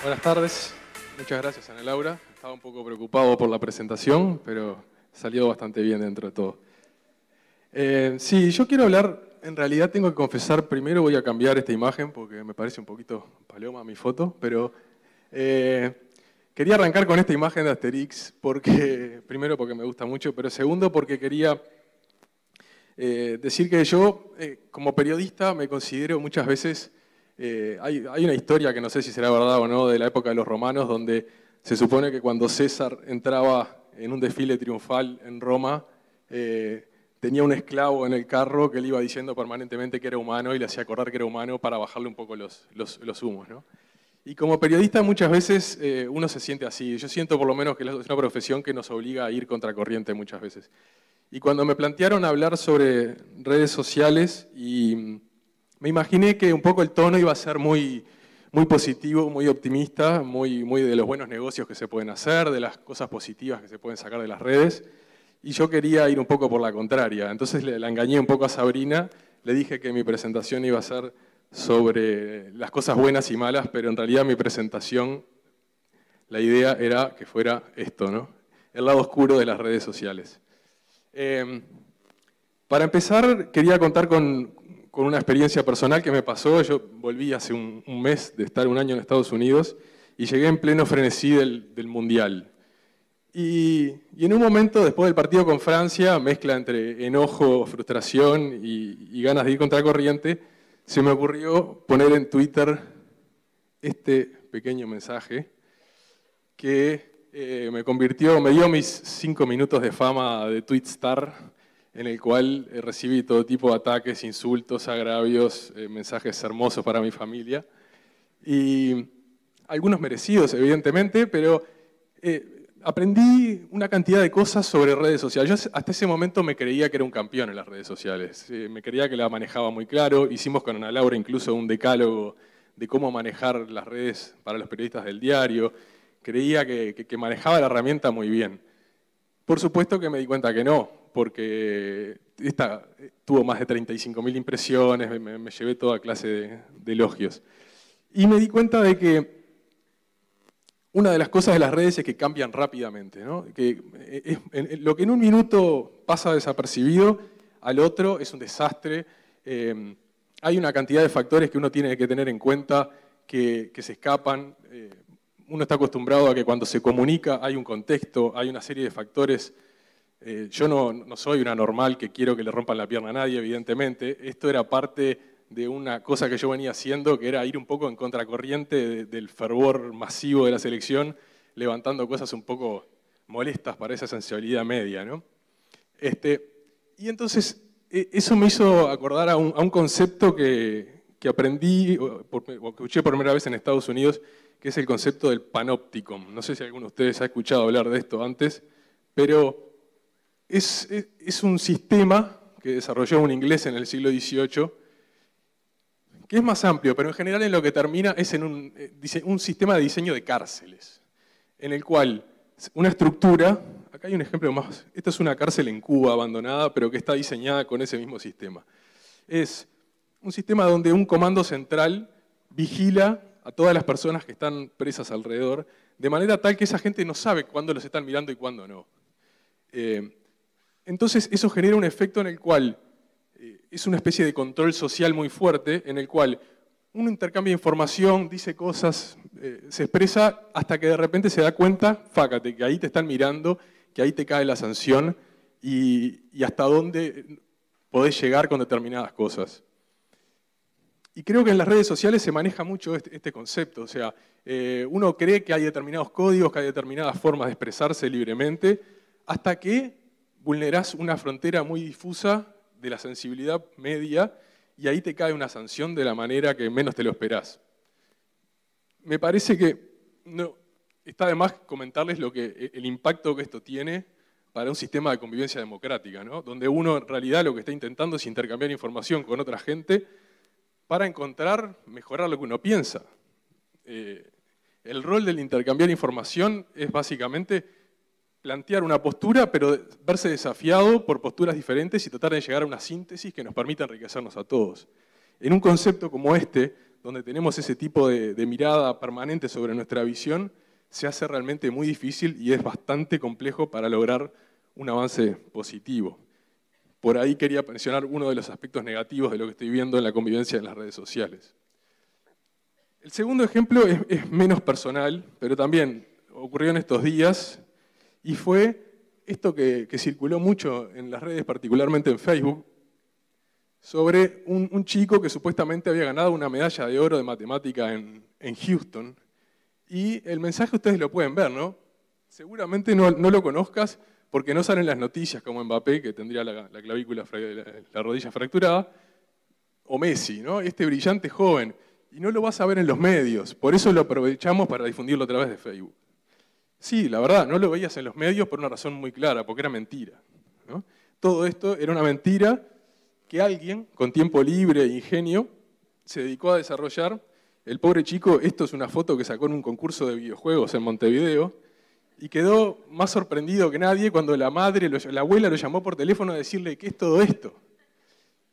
Buenas tardes. Muchas gracias, Ana Laura. Estaba un poco preocupado por la presentación, pero salió bastante bien dentro de todo. Eh, sí, yo quiero hablar, en realidad tengo que confesar, primero voy a cambiar esta imagen porque me parece un poquito paloma mi foto, pero eh, quería arrancar con esta imagen de Asterix, porque, primero porque me gusta mucho, pero segundo porque quería eh, decir que yo, como periodista, me considero muchas veces eh, hay, una historia que no sé si será verdad o no de la época de los romanos, donde se supone que cuando César entraba en un desfile triunfal en Roma, eh, tenía un esclavo en el carro que le iba diciendo permanentemente que era humano y le hacía correr que era humano para bajarle un poco los, humos. Y como periodista muchas veces eh, uno se siente así. Yo siento por lo menos que es una profesión que nos obliga a ir contracorriente muchas veces. Y cuando me plantearon hablar sobre redes sociales y me imaginé que un poco el tono iba a ser muy, muy positivo, muy optimista, muy, muy de los buenos negocios que se pueden hacer, de las cosas positivas que se pueden sacar de las redes. Y yo quería ir un poco por la contraria. Entonces le, la engañé un poco a Sabrina, le dije que mi presentación iba a ser sobre las cosas buenas y malas, pero en realidad mi presentación, la idea era que fuera esto, ¿no? El lado oscuro de las redes sociales. Eh, para empezar, quería contar con con una experiencia personal que me pasó. Yo volví hace un, mes de estar un año en Estados Unidos y llegué en pleno frenesí del, Mundial. Y, en un momento, después del partido con Francia, mezcla entre enojo, frustración y, ganas de ir contra corriente, se me ocurrió poner en Twitter este pequeño mensaje que eh, me convirtió, me dio mis cinco minutos de fama de star en el cual eh, recibí todo tipo de ataques, insultos, agravios, eh, mensajes hermosos para mi familia. Y algunos merecidos, evidentemente, pero eh, aprendí una cantidad de cosas sobre redes sociales. Yo hasta ese momento me creía que era un campeón en las redes sociales. me creía que la manejaba muy claro. Hicimos con Ana Laura incluso un decálogo de cómo manejar las redes para los periodistas del diario. Creía que manejaba la herramienta muy bien. Por supuesto que me di cuenta que no porque esta eh, tuvo más de 35.000 impresiones, me, llevé toda clase de, elogios. Y me di cuenta de que una de las cosas de las redes es que cambian rápidamente. Que eh, lo que en un minuto pasa desapercibido, al otro es un desastre. Em, hay una cantidad de factores que uno tiene que tener en cuenta que, se escapan. Eh, uno está acostumbrado a que cuando se comunica hay un contexto, hay una serie de factores eh, yo no, soy una normal que quiero que le rompan la pierna a nadie, evidentemente. Esto era parte de una cosa que yo venía haciendo, que era ir un poco en contracorriente del fervor masivo de la selección, levantando cosas un poco molestas para esa sensibilidad media. ¿no? Este, y entonces, eh, eso me hizo acordar a un, concepto que, que aprendí, o, que escuché por primera vez en Estados Unidos, que es el concepto del panóptico. No sé si alguno de ustedes ha escuchado hablar de esto antes, pero es, un sistema que desarrolló un inglés en el siglo XVIII, que es más amplio, pero en general en lo que termina es en eh, un, sistema de diseño de cárceles, en el cual una estructura, acá hay un ejemplo más, esta es una cárcel en Cuba abandonada, pero que está diseñada con ese mismo sistema. Es un sistema donde un comando central vigila a todas las personas que están presas alrededor, de manera tal que esa gente no sabe cuándo los están mirando y cuándo no. Eh, entonces eso genera un efecto en el cual eh, es una especie de control social muy fuerte, en el cual uno intercambia información, dice cosas, eh, se expresa hasta que de repente se da cuenta, fácate, que ahí te están mirando, que ahí te cae la sanción y, hasta dónde podés llegar con determinadas cosas. Y creo que en las redes sociales se maneja mucho este, este concepto. O sea, eh, uno cree que hay determinados códigos, que hay determinadas formas de expresarse libremente, hasta que vulnerás una frontera muy difusa de la sensibilidad media y ahí te cae una sanción de la manera que menos te lo esperás. Me parece que no, está de más comentarles lo que, e, el impacto que esto tiene para un sistema de convivencia democrática, donde uno en realidad lo que está intentando es intercambiar información con otra gente para encontrar, mejorar lo que uno piensa. Eh, el rol del intercambiar información es básicamente plantear una postura, pero verse desafiado por posturas diferentes y tratar de llegar a una síntesis que nos permita enriquecernos a todos. En un concepto como este, donde tenemos ese tipo de, mirada permanente sobre nuestra visión, se hace realmente muy difícil y es bastante complejo para lograr un avance positivo. Por ahí quería mencionar uno de los aspectos negativos de lo que estoy viendo en la convivencia en las redes sociales. El segundo ejemplo es menos personal, pero también ocurrió en estos días y fue esto que, circuló mucho en las redes, particularmente en Facebook, sobre un, chico que supuestamente había ganado una medalla de oro de matemática en, Houston. Y el mensaje ustedes lo pueden ver, ¿no? Seguramente no, lo conozcas porque no salen las noticias como Mbappé, que tendría la, clavícula, la, la, rodilla fracturada, o Messi, ¿no? Este brillante joven. Y no lo vas a ver en los medios. Por eso lo aprovechamos para difundirlo a través de Facebook. Sí, la verdad, no lo veías en los medios por una razón muy clara, porque era mentira. Todo esto era una mentira que alguien, con tiempo libre e ingenio, se dedicó a desarrollar. El pobre chico, esto es una foto que sacó en un concurso de videojuegos en Montevideo, y quedó más sorprendido que nadie cuando la madre, la abuela lo llamó por teléfono a decirle, ¿qué es todo esto?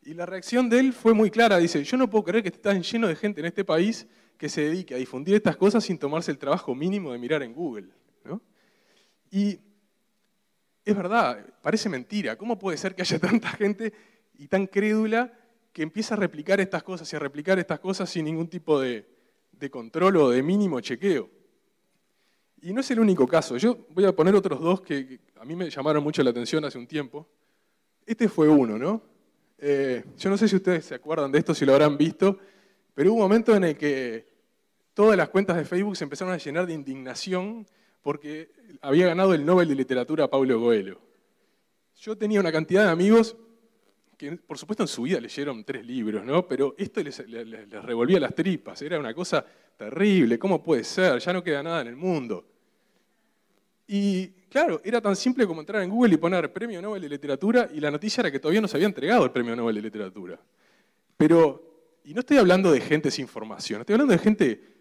Y la reacción de él fue muy clara, dice, yo no puedo creer que esté tan lleno de gente en este país que se dedique a difundir estas cosas sin tomarse el trabajo mínimo de mirar en Google. Y es verdad, parece mentira. ¿Cómo puede ser que haya tanta gente y tan crédula que empieza a replicar estas cosas y a replicar estas cosas sin ningún tipo de, control o de mínimo chequeo? Y no es el único caso. Yo voy a poner otros dos que a mí me llamaron mucho la atención hace un tiempo. Este fue uno, ¿no? Eh, yo no sé si ustedes se acuerdan de esto, si lo habrán visto, pero hubo un momento en el que todas las cuentas de Facebook se empezaron a llenar de indignación porque había ganado el Nobel de Literatura a Pablo Coelho. Yo tenía una cantidad de amigos que, por supuesto, en su vida leyeron tres libros, ¿no? Pero esto les, revolvía las tripas, era una cosa terrible, ¿cómo puede ser? Ya no queda nada en el mundo. Y claro, era tan simple como entrar en Google y poner Premio Nobel de Literatura y la noticia era que todavía no se había entregado el Premio Nobel de Literatura. Pero, y no estoy hablando de gente sin formación, estoy hablando de gente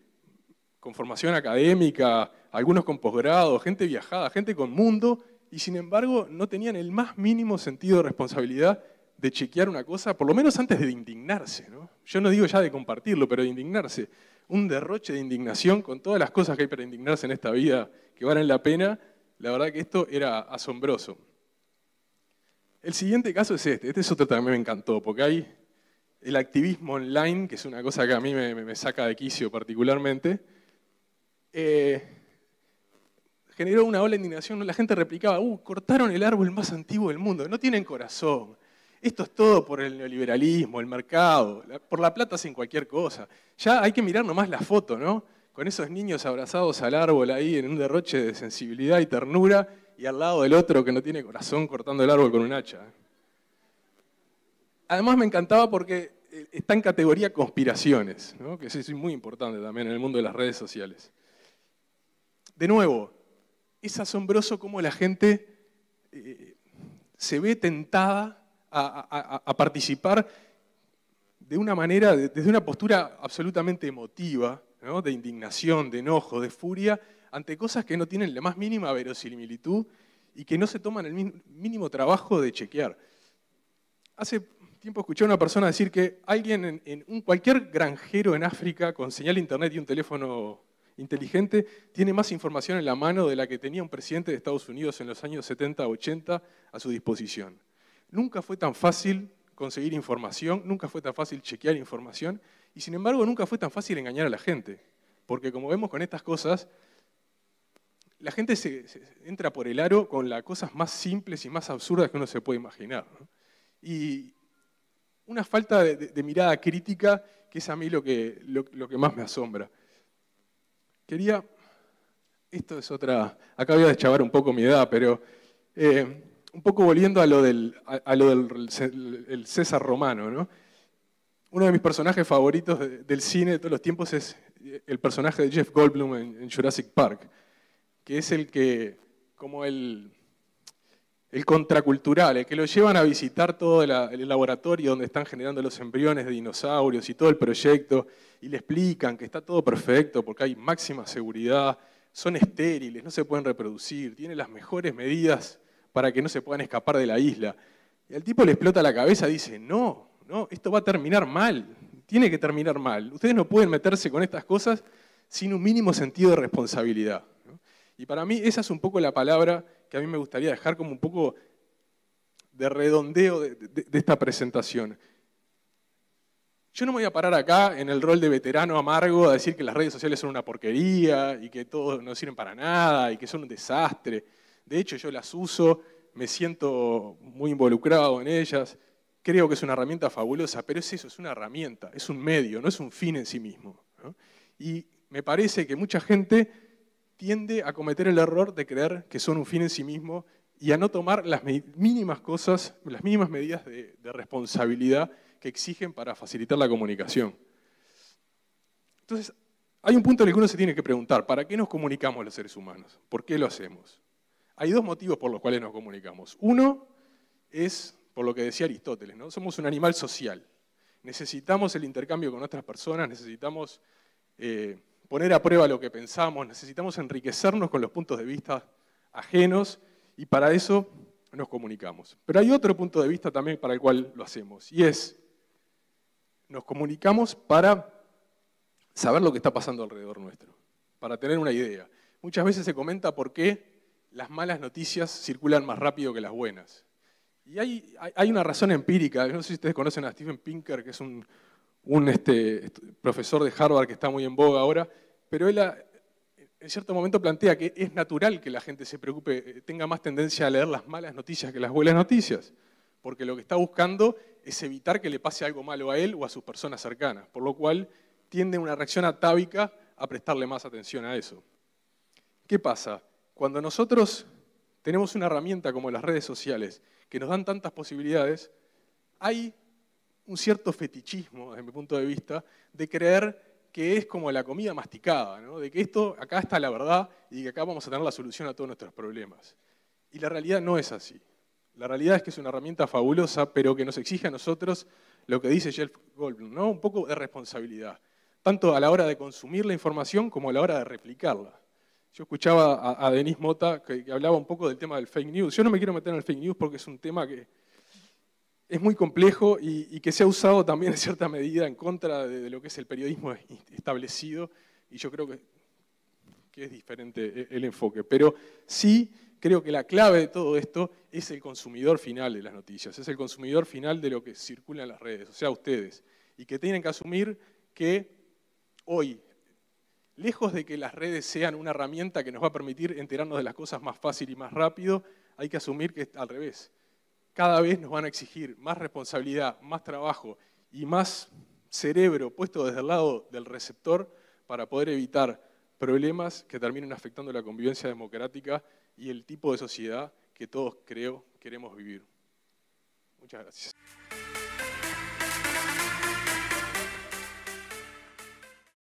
con formación académica, algunos con posgrado, gente viajada, gente con mundo, y sin embargo no tenían el más mínimo sentido de responsabilidad de chequear una cosa, por lo menos antes de indignarse. Yo no digo ya de compartirlo, pero de indignarse. Un derroche de indignación con todas las cosas que hay para indignarse en esta vida que valen la pena. La verdad que esto era asombroso. El siguiente caso es este. Este es otro que también me encantó, porque hay el activismo online, que es una cosa que a mí me saca de quicio particularmente, eh, generó una ola de indignación. La gente replicaba, uh, cortaron el árbol más antiguo del mundo. No tienen corazón. Esto es todo por el neoliberalismo, el mercado, por la plata sin cualquier cosa. Ya hay que mirar nomás la foto, ¿no? Con esos niños abrazados al árbol ahí en un derroche de sensibilidad y ternura y al lado del otro que no tiene corazón cortando el árbol con un hacha. Además me encantaba porque eh, está en categoría conspiraciones, ¿no? que es muy importante también en el mundo de las redes sociales. De nuevo, es asombroso cómo la gente eh, se ve tentada a, participar de una manera, desde una postura absolutamente emotiva, de indignación, de enojo, de furia, ante cosas que no tienen la más mínima verosimilitud y que no se toman el mínimo trabajo de chequear. Hace tiempo escuché a una persona decir que alguien en, en un, cualquier granjero en África con señal de internet y un teléfono inteligente, tiene más información en la mano de la que tenía un presidente de Estados Unidos en los años 70-80 a su disposición. Nunca fue tan fácil conseguir información, nunca fue tan fácil chequear información y sin embargo nunca fue tan fácil engañar a la gente. Porque como vemos con estas cosas, la gente se, entra por el aro con las cosas más simples y más absurdas que uno se puede imaginar. Y una falta de, mirada crítica que es a mí lo que más me asombra. Quería, esto es otra, acá voy a deschavar un poco mi edad, pero eh, un poco volviendo a lo del, César romano, ¿no? Uno de mis personajes favoritos del cine de todos los tiempos es eh, el personaje de Jeff Goldblum en, en Jurassic Park, que es el que, como el el contracultural, el que lo llevan a visitar todo el laboratorio donde están generando los embriones de dinosaurios y todo el proyecto, y le explican que está todo perfecto porque hay máxima seguridad, son estériles, no se pueden reproducir, tienen las mejores medidas para que no se puedan escapar de la isla. Y al tipo le explota la cabeza, dice, no, no, esto va a terminar mal, tiene que terminar mal. Ustedes no pueden meterse con estas cosas sin un mínimo sentido de responsabilidad. Y para mí esa es un poco la palabra que a mí me gustaría dejar como un poco de redondeo de, esta presentación. Yo no me voy a parar acá en el rol de veterano amargo a decir que las redes sociales son una porquería y que todos no sirven para nada y que son un desastre. De hecho, yo las uso, me siento muy involucrado en ellas, creo que es una herramienta fabulosa, pero es eso, es una herramienta, es un medio, no es un fin en sí mismo. Y me parece que mucha gente tiende a cometer el error de creer que son un fin en sí mismo y a no tomar las mínimas cosas, las mínimas medidas de, responsabilidad que exigen para facilitar la comunicación. Entonces, hay un punto en el que uno se tiene que preguntar, ¿para qué nos comunicamos los seres humanos? ¿Por qué lo hacemos? Hay dos motivos por los cuales nos comunicamos. Uno es, por lo que decía Aristóteles, ¿no? somos un animal social. Necesitamos el intercambio con otras personas, necesitamos eh, poner a prueba lo que pensamos, necesitamos enriquecernos con los puntos de vista ajenos y para eso nos comunicamos. Pero hay otro punto de vista también para el cual lo hacemos y es, nos comunicamos para saber lo que está pasando alrededor nuestro, para tener una idea. Muchas veces se comenta por qué las malas noticias circulan más rápido que las buenas. Y hay, una razón empírica, no sé si ustedes conocen a Stephen Pinker, que es un un este, profesor de Harvard que está muy en boga ahora, pero él en cierto momento plantea que es natural que la gente se preocupe, eh, tenga más tendencia a leer las malas noticias que las buenas noticias, porque lo que está buscando es evitar que le pase algo malo a él o a sus personas cercanas, por lo cual tiende una reacción atávica a prestarle más atención a eso. ¿Qué pasa? Cuando nosotros tenemos una herramienta como las redes sociales que nos dan tantas posibilidades, hay un cierto fetichismo, desde mi punto de vista, de creer que es como la comida masticada, de que esto, acá está la verdad y que acá vamos a tener la solución a todos nuestros problemas. Y la realidad no es así. La realidad es que es una herramienta fabulosa, pero que nos exige a nosotros lo que dice Jeff Goldblum, un poco de responsabilidad, tanto a la hora de consumir la información como a la hora de replicarla. Yo escuchaba a, Denis Mota que hablaba un poco del tema del fake news. Yo no me quiero meter en el fake news porque es un tema que, es muy complejo y, que se ha usado también en cierta medida en contra de, lo que es el periodismo establecido, y yo creo que, que, es diferente e, el enfoque. Pero sí creo que la clave de todo esto es el consumidor final de las noticias, es el consumidor final de lo que circula en las redes, o sea, ustedes, y que tienen que asumir que hoy, lejos de que las redes sean una herramienta que nos va a permitir enterarnos de las cosas más fácil y más rápido, hay que asumir que es al revés cada vez nos van a exigir más responsabilidad, más trabajo y más cerebro puesto desde el lado del receptor para poder evitar problemas que terminen afectando la convivencia democrática y el tipo de sociedad que todos creo queremos vivir. Muchas gracias.